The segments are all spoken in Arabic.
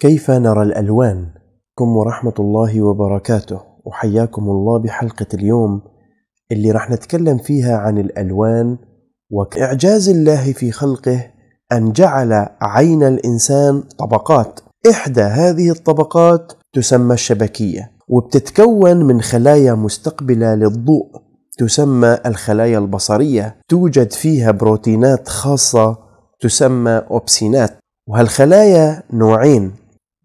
كيف نرى الألوان؟ كم ورحمة الله وبركاته وحياكم الله بحلقة اليوم اللي راح نتكلم فيها عن الألوان وإعجاز الله في خلقه أن جعل عين الإنسان طبقات إحدى هذه الطبقات تسمى الشبكية وبتتكون من خلايا مستقبلة للضوء تسمى الخلايا البصرية توجد فيها بروتينات خاصة تسمى أوبسينات وهالخلايا نوعين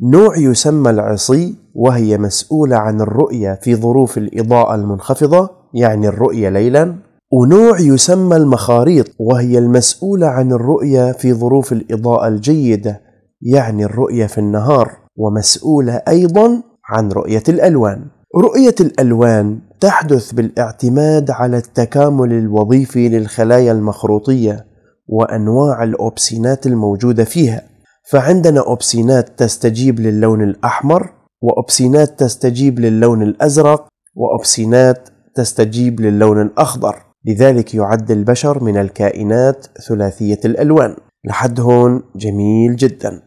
نوع يسمى العصي وهي مسؤولة عن الرؤية في ظروف الإضاءة المنخفضة يعني الرؤية ليلا ونوع يسمى المخاريط وهي المسؤولة عن الرؤية في ظروف الإضاءة الجيدة يعني الرؤية في النهار ومسؤولة أيضا عن رؤية الألوان رؤية الألوان تحدث بالاعتماد على التكامل الوظيفي للخلايا المخروطية وأنواع الأوبسينات الموجودة فيها فعندنا أوبسينات تستجيب للون الأحمر وأوبسينات تستجيب للون الأزرق وأوبسينات تستجيب للون الأخضر لذلك يعد البشر من الكائنات ثلاثية الألوان لحد هون جميل جدا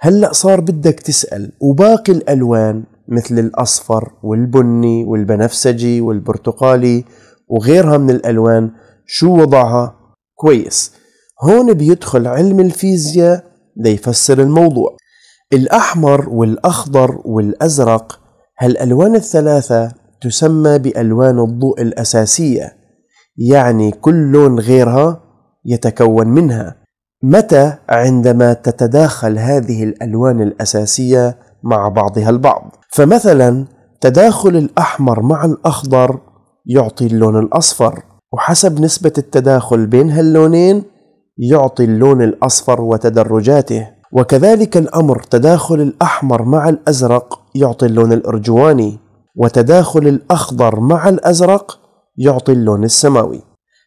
هلأ صار بدك تسأل وباقي الألوان مثل الأصفر والبني والبنفسجي والبرتقالي وغيرها من الألوان شو وضعها؟ كويس هون بيدخل علم الفيزياء ليفسر الموضوع الأحمر والأخضر والأزرق هالألوان الثلاثة تسمى بألوان الضوء الأساسية يعني كل لون غيرها يتكون منها متى عندما تتداخل هذه الألوان الأساسية مع بعضها البعض فمثلا تداخل الأحمر مع الأخضر يعطي اللون الأصفر وحسب نسبة التداخل بين هاللونين يعطي اللون الأصفر وتدرجاته وكذلك الأمر تداخل الأحمر مع الأزرق يعطي اللون الأرجواني وتداخل الأخضر مع الأزرق يعطي اللون السماوي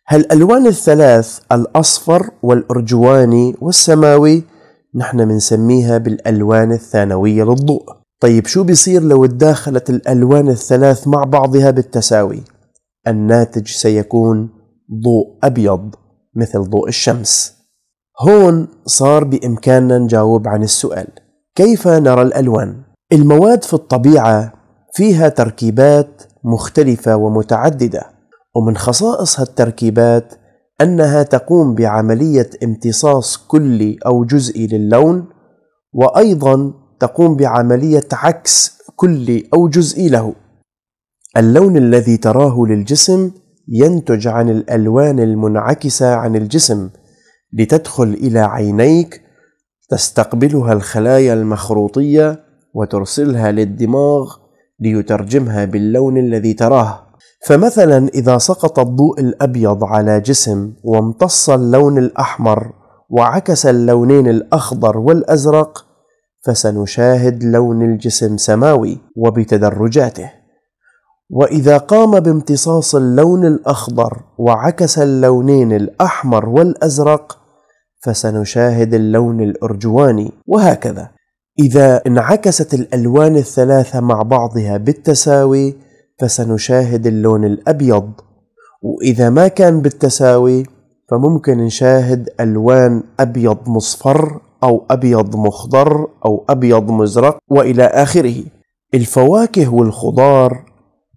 هالألوان الثلاث الأصفر والأرجواني والسماوي نحن بنسميها بالألوان الثانوية للضوء طيب شو بيصير لو تداخلت الألوان الثلاث مع بعضها بالتساوي الناتج سيكون ضوء أبيض مثل ضوء الشمس هون صار بإمكاننا نجاوب عن السؤال كيف نرى الألوان؟ المواد في الطبيعة فيها تركيبات مختلفة ومتعددة ومن خصائص هالتركيبات أنها تقوم بعملية امتصاص كلي أو جزئي للون وأيضا تقوم بعملية عكس كلي أو جزئي له اللون الذي تراه للجسم ينتج عن الالوان المنعكسه عن الجسم لتدخل الى عينيك تستقبلها الخلايا المخروطيه وترسلها للدماغ ليترجمها باللون الذي تراه فمثلا اذا سقط الضوء الابيض على جسم وامتص اللون الاحمر وعكس اللونين الاخضر والازرق فسنشاهد لون الجسم سماوي وبتدرجاته واذا قام بامتصاص اللون الاخضر وعكس اللونين الاحمر والازرق فسنشاهد اللون الارجواني وهكذا اذا انعكست الالوان الثلاثه مع بعضها بالتساوي فسنشاهد اللون الابيض واذا ما كان بالتساوي فممكن نشاهد الوان ابيض مصفر او ابيض مخضر او ابيض مزرق والى اخره الفواكه والخضار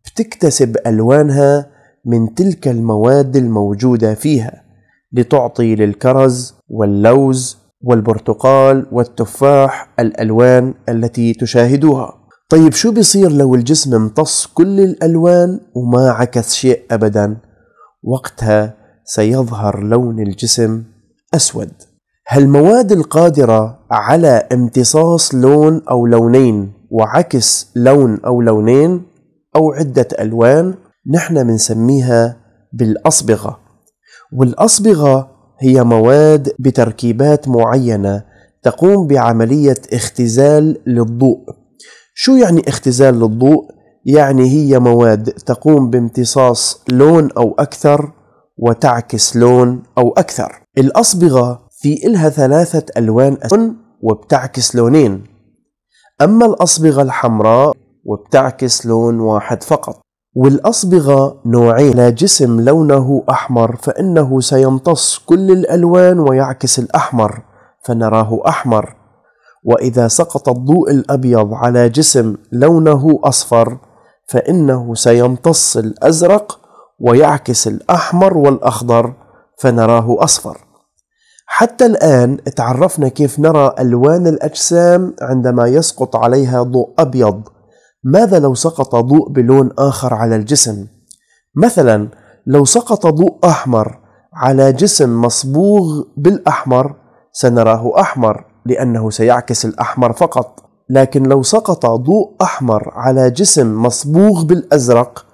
بتكتسب ألوانها من تلك المواد الموجودة فيها لتعطي للكرز واللوز والبرتقال والتفاح الألوان التي تشاهدوها طيب شو بيصير لو الجسم امتص كل الألوان وما عكس شيء أبدا وقتها سيظهر لون الجسم أسود هالمواد القادرة على امتصاص لون أو لونين وعكس لون أو لونين أو عدة ألوان نحن بنسميها بالأصبغة والأصبغة هي مواد بتركيبات معينة تقوم بعملية اختزال للضوء شو يعني اختزال للضوء؟ يعني هي مواد تقوم بامتصاص لون أو أكثر وتعكس لون أو أكثر الأصبغة في إلها ثلاثة ألوان وبتعكس لونين أما الأصبغة الحمراء وبتعكس لون واحد فقط والأصبغة نوعين لا جسم لونه أحمر فإنه سيمتص كل الألوان ويعكس الأحمر فنراه أحمر وإذا سقط الضوء الأبيض على جسم لونه أصفر فإنه سيمتص الأزرق ويعكس الأحمر والأخضر فنراه أصفر حتى الآن تعرفنا كيف نرى ألوان الأجسام عندما يسقط عليها ضوء أبيض ماذا لو سقط ضوء بلون آخر على الجسم؟ مثلا لو سقط ضوء أحمر على جسم مصبوغ بالأحمر سنراه أحمر لأنه سيعكس الأحمر فقط لكن لو سقط ضوء أحمر على جسم مصبوغ بالأزرق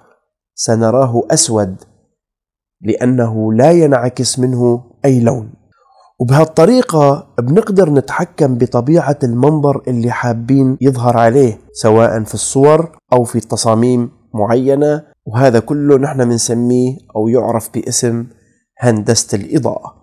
سنراه أسود لأنه لا ينعكس منه أي لون وبهالطريقة بنقدر نتحكم بطبيعة المنظر اللي حابين يظهر عليه سواء في الصور أو في تصاميم معينة وهذا كله نحن بنسميه أو يعرف باسم هندسة الإضاءة